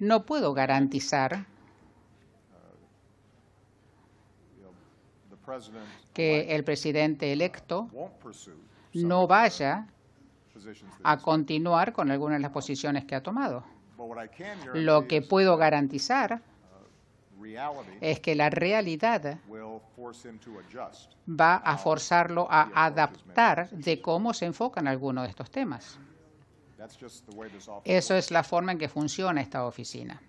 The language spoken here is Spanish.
No puedo garantizar uh, que el presidente electo no vaya a continuar con algunas de las posiciones que ha tomado. Lo que puedo garantizar uh, es que la realidad va a forzarlo a adaptar de cómo se enfocan algunos de estos temas. Eso es la forma en que funciona esta oficina.